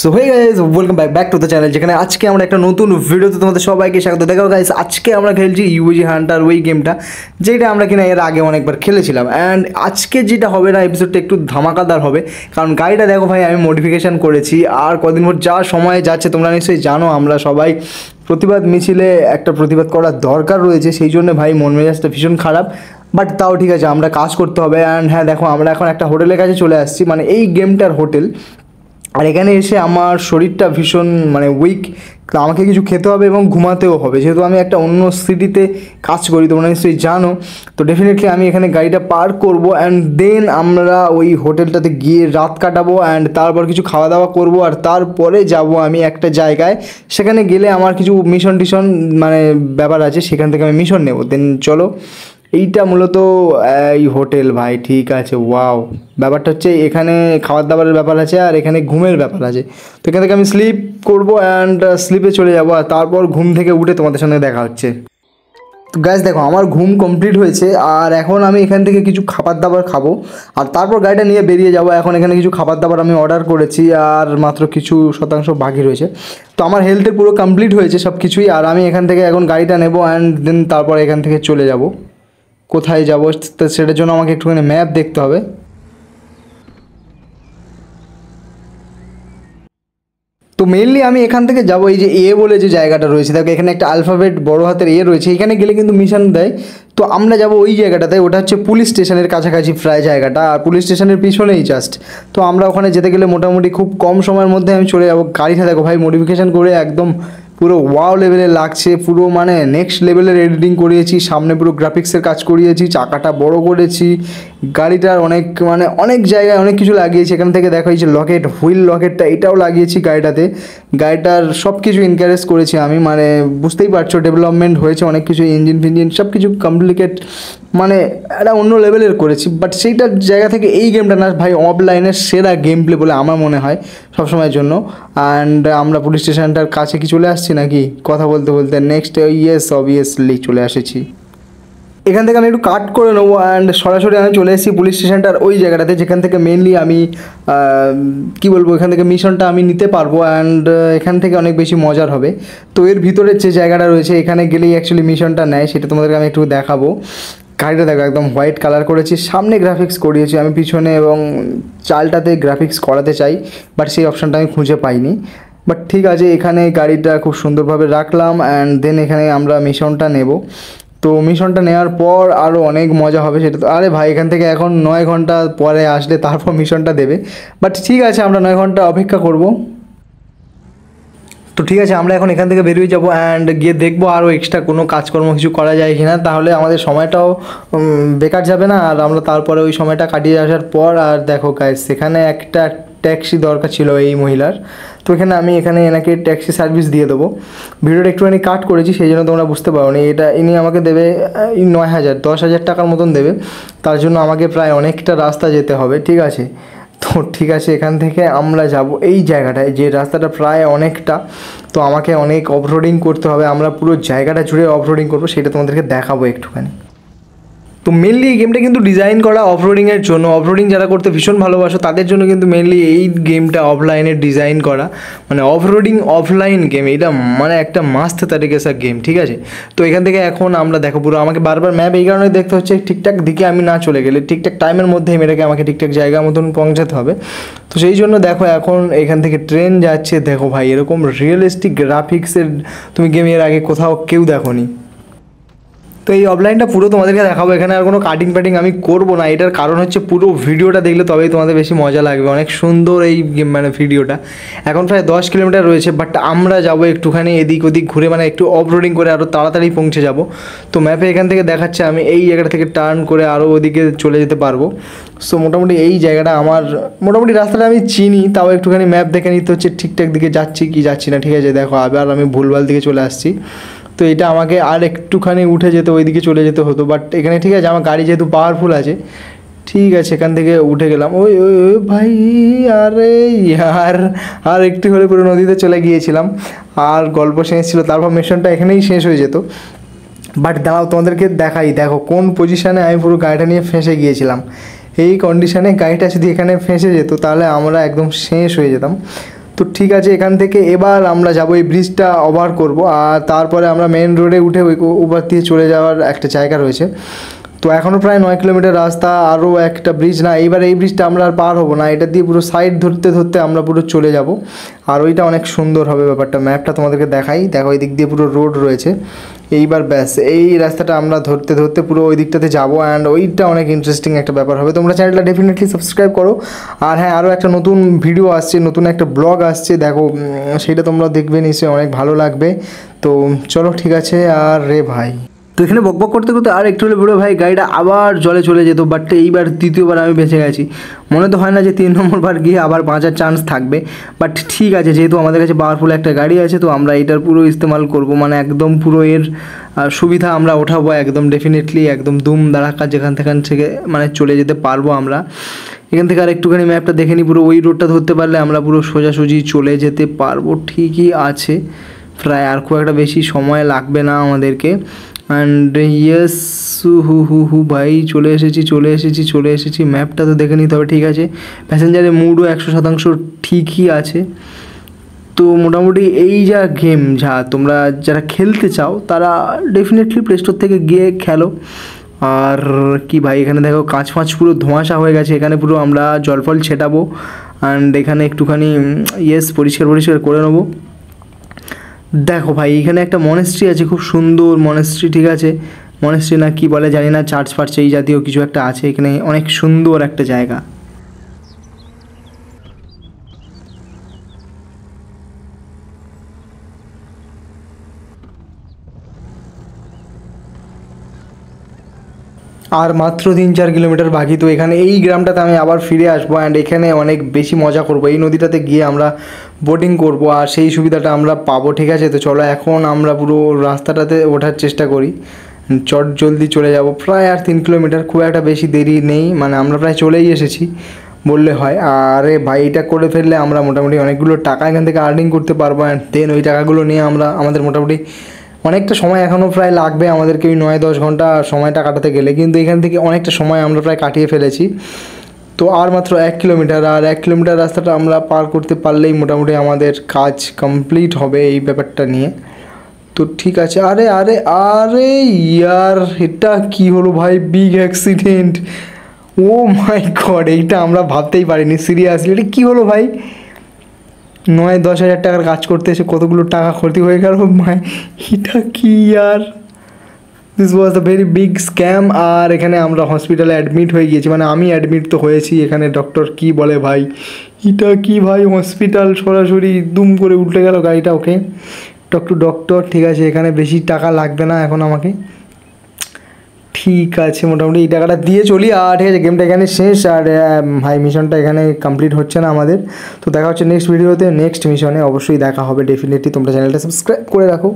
so hey guys welcome back back to the channel যেখানে আজকে আমরা একটা নতুন ভিডিওতে তোমাদের সবাইকে স্বাগত দেখাবো গাইজ আজকে আমরা খেলছি ইউজি হান্টার ওই গেমটা যেটা আমরা কিনা এর আগে অনেকবার খেলেছিলাম অ্যান্ড আজকে যেটা হবে না এপিসোডটা একটু ধামাকাদার হবে কারণ গাড়িটা দেখো ভাই আমি মডিফিকেশান করেছি আর কদিন পর যা সময় যাচ্ছে তোমরা নিশ্চয়ই জানো আমরা সবাই প্রতিবাদ মিছিলে একটা প্রতিবাদ করার দরকার রয়েছে সেই জন্য ভাই মন মেজাজটা ভীষণ খারাপ বাট তাও ঠিক আছে আমরা কাজ করতে হবে অ্যান্ড হ্যাঁ দেখো আমরা এখন একটা হোটেলের কাছে চলে আসছি মানে এই গেমটার হোটেল আর এখানে এসে আমার শরীরটা ভীষণ মানে উইক তো আমাকে কিছু খেতে হবে এবং ঘুমাতেও হবে যেহেতু আমি একটা অন্য সিটিতে কাজ করি তোমরা নিশ্চয়ই জানো তো ডেফিনেটলি আমি এখানে গাড়িটা পার করব অ্যান্ড দেন আমরা ওই হোটেলটাতে গিয়ে রাত কাটাবো অ্যান্ড তারপর কিছু খাওয়া দাওয়া করব আর তারপরে যাব আমি একটা জায়গায় সেখানে গেলে আমার কিছু মিশন টিশন মানে ব্যাপার আছে সেখান থেকে আমি মিশন নেব দেন চলো এইটা মূলত এই হোটেল ভাই ঠিক আছে ওয়াও ব্যাপারটা হচ্ছে এখানে খাবার দাবারের ব্যাপার আছে আর এখানে ঘুমের ব্যাপার আছে তো এখান থেকে আমি স্লিপ করবো অ্যান্ড স্লিপে চলে যাবো আর তারপর ঘুম থেকে উঠে তোমাদের সঙ্গে দেখা হচ্ছে তো গ্যাস দেখো আমার ঘুম কমপ্লিট হয়েছে আর এখন আমি এখান থেকে কিছু খাবার দাবার খাবো আর তারপর গাড়িটা নিয়ে বেরিয়ে যাব এখন এখানে কিছু খাবার দাবার আমি অর্ডার করেছি আর মাত্র কিছু শতাংশ বাকি রয়েছে তো আমার হেলথের পুরো কমপ্লিট হয়েছে সব কিছুই আর আমি এখান থেকে এখন গাড়িটা নেবো অ্যান্ড দেন তারপর এখান থেকে চলে যাবো কোথায় যাব সেটার জন্য আমাকে একটুখানি ম্যাপ দেখতে হবে তো মেনলি আমি এখান থেকে যাবো এই যে এ বলে যে জায়গাটা রয়েছে দেখো এখানে একটা আলফাবেট বড় হাতের এ রয়েছে এখানে গেলে কিন্তু মিশন দেয় তো আমরা যাব ওই জায়গাটাতে ওটা হচ্ছে পুলিশ স্টেশনের কাছাকাছি প্রায় জায়গাটা আর পুলিশ স্টেশনের পিছনেই জাস্ট তো আমরা ওখানে যেতে গেলে মোটামুটি খুব কম সময়ের মধ্যে আমি চলে যাবো গাড়িটা দেখো ভাই মডিফিকেশান করে একদম পুরো ওয়াও লেভেলে লাগছে পুরো মানে নেক্সট লেভেলের এডিটিং করিয়েছি সামনে পুরো গ্রাফিক্সের কাজ করিয়েছি চাকাটা বড় করেছি গাড়িটার অনেক মানে অনেক জায়গায় অনেক কিছু লাগিয়েছি এখান থেকে দেখা হয়েছে লকেট হুইল লকেটটা এটাও লাগিয়েছি গাড়িটাতে গাড়িটার সব কিছু এনকারেজ করেছি আমি মানে বুঝতেই পারছো ডেভেলপমেন্ট হয়েছে অনেক কিছু ইঞ্জিন ফিঞ্জিন সব কিছু কমপ্লিকেট মানে একটা অন্য লেভেলের করেছি বাট সেইটার জায়গা থেকে এই গেমটা না ভাই অফলাইনের সেরা গেম প্লে বলে আমার মনে হয় সবসময়ের জন্য অ্যান্ড আমরা পুলিশ স্টেশনটার কাছে কি চলে আসছি আসছি নাকি কথা বলতে বলতে নেক্সট ইয়েস অবভিয়াসলি চলে এসেছি এখান থেকে আমি একটু কাট করে নেবো অ্যান্ড সরাসরি আমি চলে এসেছি পুলিশ স্টেশনটার ওই জায়গাটাতে যেখান থেকে মেনলি আমি কি বলবো এখান থেকে মিশনটা আমি নিতে পারবো অ্যান্ড এখান থেকে অনেক বেশি মজার হবে তো এর ভিতরের যে জায়গাটা রয়েছে এখানে গেলেই অ্যাকচুয়ালি মিশনটা নেয় সেটা তোমাদেরকে আমি একটু দেখাবো গাড়িটা দেখো একদম হোয়াইট কালার করেছি সামনে গ্রাফিক্স করিয়েছি আমি পিছনে এবং চালটাতে গ্রাফিক্স করাতে চাই বাট সেই অপশানটা আমি খুঁজে পাইনি বাট ঠিক আছে এখানে গাড়িটা খুব সুন্দরভাবে রাখলাম অ্যান্ড দেন এখানে আমরা মিশনটা নেব তো মিশনটা নেওয়ার পর আরও অনেক মজা হবে সেটা তো আরে ভাই এখান থেকে এখন নয় ঘন্টা পরে আসলে তারপর মিশনটা দেবে বাট ঠিক আছে আমরা নয় ঘন্টা অপেক্ষা করব তো ঠিক আছে আমরা এখন এখান থেকে বেরিয়ে যাব অ্যান্ড গিয়ে দেখবো আরও এক্সট্রা কোনো কাজকর্ম কিছু করা যায় কি না তাহলে আমাদের সময়টাও বেকার যাবে না আর আমরা তারপরে ওই সময়টা কাটিয়ে আসার পর আর দেখো কাজ সেখানে একটা ট্যাক্সি দরকার ছিল এই মহিলার তো এখানে আমি এখানে এনাকে ট্যাক্সি সার্ভিস দিয়ে দেবো ভিডিওটা একটুখানি কাট করেছি সেই জন্য তোমরা বুঝতে পারো নি এটা ইনি আমাকে দেবে নয় হাজার দশ হাজার টাকার মতন দেবে তার জন্য আমাকে প্রায় অনেকটা রাস্তা যেতে হবে ঠিক আছে তো ঠিক আছে এখান থেকে আমরা যাব এই জায়গাটায় যে রাস্তাটা প্রায় অনেকটা তো আমাকে অনেক অফরোডিং করতে হবে আমরা পুরো জায়গাটা জুড়ে অফরোডিং করবো সেটা তোমাদেরকে দেখাবো একটুখানি তো মেনলি এই গেমটা কিন্তু ডিজাইন করা অফরোডিংয়ের জন্য অফরোডিং যারা করতে ভীষণ ভালোবাসো তাদের জন্য কিন্তু মেনলি এই গেমটা অফলাইনে ডিজাইন করা মানে অফরোডিং অফলাইন গেম এটা মানে একটা মাস্ত তারিখে সব গেম ঠিক আছে তো এখান থেকে এখন আমরা দেখো পুরো আমাকে বারবার ম্যাপ এই কারণে দেখতে হচ্ছে ঠিকঠাক দিকে আমি না চলে গেলে ঠিকঠাক টাইমের মধ্যে মেয়েটাকে আমাকে ঠিকঠাক জায়গা মতন পৌঁছাতে হবে তো সেই জন্য দেখো এখন এখান থেকে ট্রেন যাচ্ছে দেখো ভাই এরকম রিয়েলিস্টিক গ্রাফিক্সের তুমি গেমের আগে কোথাও কেউ দেখো নি তো এই অফলাইনটা পুরো তোমাদেরকে দেখাবো এখানে আর কোনো কাটিং প্যাটিং আমি করবো না এটার কারণ হচ্ছে পুরো ভিডিওটা দেখলে তবেই তোমাদের বেশি মজা লাগবে অনেক সুন্দর এই মানে ভিডিওটা এখন প্রায় দশ কিলোমিটার রয়েছে বাট আমরা যাবো একটুখানি এদিক ওদিক ঘুরে মানে একটু অফ রোডিং করে আরও তাড়াতাড়ি পৌঁছে যাব তো ম্যাপে এখান থেকে দেখাচ্ছে আমি এই জায়গাটা থেকে টার্ন করে আরও ওদিকে চলে যেতে পারবো সো মোটামুটি এই জায়গাটা আমার মোটামুটি রাস্তাটা আমি চিনি তাও একটুখানি ম্যাপ দেখে নিতে হচ্ছে ঠিকঠাক দিকে যাচ্ছি কি যাচ্ছি না ঠিক আছে দেখো আবার আমি ভুলভাল দিকে চলে আসছি তো এটা আমাকে আর একটুখানি উঠে যেতে ওইদিকে চলে যেতে হতো বাট এখানে ঠিক আছে আমার গাড়ি যেহেতু পাওয়ারফুল আছে ঠিক আছে এখান থেকে উঠে গেলাম ওই ওই ওই ভাই আরে আর আর একটু হলে পুরো নদীতে চলে গিয়েছিলাম আর গল্প শেষ ছিল তারপর মিশনটা এখানেই শেষ হয়ে যেত বাট দাঁড়াও তোমাদেরকে দেখাই দেখো কোন পজিশানে আমি পুরো গাড়িটা নিয়ে ফেঁসে গিয়েছিলাম এই কন্ডিশানে গাড়িটা যদি এখানে ফেঁসে যেত তাহলে আমরা একদম শেষ হয়ে যেতাম তো ঠিক আছে এখান থেকে এবার আমরা যাব এই ব্রিজটা ওভার করব আর তারপরে আমরা মেন রোডে উঠে ওই উপর দিয়ে চলে যাওয়ার একটা জায়গা রয়েছে তো এখনও প্রায় নয় কিলোমিটার রাস্তা আরও একটা ব্রিজ না এইবার এই ব্রিজটা আমরা আর পার হবো না এটা দিয়ে পুরো সাইড ধরতে ধরতে আমরা পুরো চলে যাব আর ওইটা অনেক সুন্দর হবে ব্যাপারটা ম্যাপটা তোমাদেরকে দেখাই দেখো এই দিক দিয়ে পুরো রোড রয়েছে এইবার ব্যাস এই রাস্তাটা আমরা ধরতে ধরতে পুরো ওই দিকটাতে যাবো অ্যান্ড ওইটা অনেক ইন্টারেস্টিং একটা ব্যাপার হবে তোমরা চ্যানেলটা ডেফিনেটলি সাবস্ক্রাইব করো আর হ্যাঁ আরও একটা নতুন ভিডিও আসছে নতুন একটা ব্লগ আসছে দেখো সেটা তোমরা দেখবে নিশ্চয়ই অনেক ভালো লাগবে তো চলো ঠিক আছে আর রে ভাই তো এখানে বকবক করতে করতে আর একটু হলে পুরো ভাই গাড়িটা আবার জলে চলে যেত বাট এইবার তৃতীয়বার আমি বেঁচে গেছি মনে তো হয় না যে তিন নম্বরবার গিয়ে আবার বাঁচার চান্স থাকবে বাট ঠিক আছে যেহেতু আমাদের কাছে পাওয়ারফুল একটা গাড়ি আছে তো আমরা এটার পুরো ইস্তেমাল করব মানে একদম পুরো এর সুবিধা আমরা ওঠাবো একদম ডেফিনেটলি একদম দুম দাঁড়াকা যেখান থেকে থেকে মানে চলে যেতে পারবো আমরা এখান থেকে আর একটুখানি ম্যাপটা দেখে নিই পুরো ওই রোডটা ধরতে পারলে আমরা পুরো সোজাসুজি চলে যেতে পারবো ঠিকই আছে প্রায় আর খুব একটা বেশি সময় লাগবে না আমাদেরকে অ্যান্ড ইয়েস হু হু হু ভাই চলে এসেছি চলে এসেছি চলে এসেছি ম্যাপটা তো দেখে নিতে হবে ঠিক আছে প্যাসেঞ্জারের মুডও একশো শতাংশ ঠিকই আছে তো মোটামুটি এই যা গেম যা তোমরা যারা খেলতে চাও তারা ডেফিনেটলি প্লে স্টোর থেকে গিয়ে খেলো আর কি ভাই এখানে দেখো কাঁচ ফাঁচ পুরো ধোঁয়াশা হয়ে গেছে এখানে পুরো আমরা জল ফল ছেটাবো অ্যান্ড এখানে একটুখানি ইয়েস পরিষ্কার পরিষ্কার করে নেবো দেখো ভাই এখানে একটা মনেস্ট্রি আছে খুব সুন্দর মনেস্ট্রি ঠিক আছে মনেস্ট্রি না কি বলে জানি না চার্চ ফার্চ এই জাতীয় কিছু একটা আছে এখানে অনেক সুন্দর একটা জায়গা আর মাত্র তিন চার কিলোমিটার বাকি তো এখানে এই গ্রামটাতে আমি আবার ফিরে আসবো অ্যান্ড এখানে অনেক বেশি মজা করব এই নদীটাতে গিয়ে আমরা বোটিং করব আর সেই সুবিধাটা আমরা পাবো ঠিক আছে তো চলো এখন আমরা পুরো রাস্তাটাতে ওঠার চেষ্টা করি চট জলদি চলে যাব প্রায় আর তিন কিলোমিটার খুব একটা বেশি দেরি নেই মানে আমরা প্রায় চলেই এসেছি বললে হয় আরে ভাই এটা করে ফেললে আমরা মোটামুটি অনেকগুলো টাকা এখান থেকে আর্নিং করতে পারবো অ্যান্ড দেন ওই টাকাগুলো নিয়ে আমরা আমাদের মোটামুটি অনেকটা সময় এখনও প্রায় লাগবে আমাদেরকে ওই নয় দশ ঘন্টা সময়টা কাটাতে গেলে কিন্তু এখান থেকে অনেকটা সময় আমরা প্রায় কাটিয়ে ফেলেছি তো আর মাত্র এক কিলোমিটার আর এক কিলোমিটার রাস্তাটা আমরা পার করতে পারলেই মোটামুটি আমাদের কাজ কমপ্লিট হবে এই ব্যাপারটা নিয়ে তো ঠিক আছে আরে আরে আরে ইয়ার এটা কি হলো ভাই big accident oh my god এইটা আমরা ভাবতেই পারিনি সিরিয়াসলি এটা কী হলো ভাই নয় দশ হাজার টাকার কাজ করতে এসে কতগুলো টাকা ক্ষতি হয়ে গেল মায় এটা কি আর this was the very big scam আর এখানে আমরা হসপিটালে অ্যাডমিট হয়ে গিয়েছি মানে আমি অ্যাডমিট তো হয়েছি এখানে ডক্টর কি বলে ভাই এটা কি ভাই হসপিটাল সরাসরি দুম করে উল্টে গেল গাড়িটা ওকে ডক্টর ডক্টর ঠিক আছে এখানে বেশি টাকা লাগবে না এখন আমাকে ঠিক আছে মোটামুটি এই টাকাটা দিয়ে চলি আর ঠিক আছে গেমটা এখানে শেষ আর হাই মিশনটা এখানে কমপ্লিট হচ্ছে না আমাদের তো দেখা হচ্ছে নেক্সট ভিডিওতে নেক্সট মিশনে অবশ্যই দেখা হবে ডেফিনেটলি তোমরা চ্যানেলটা সাবস্ক্রাইব করে রাখো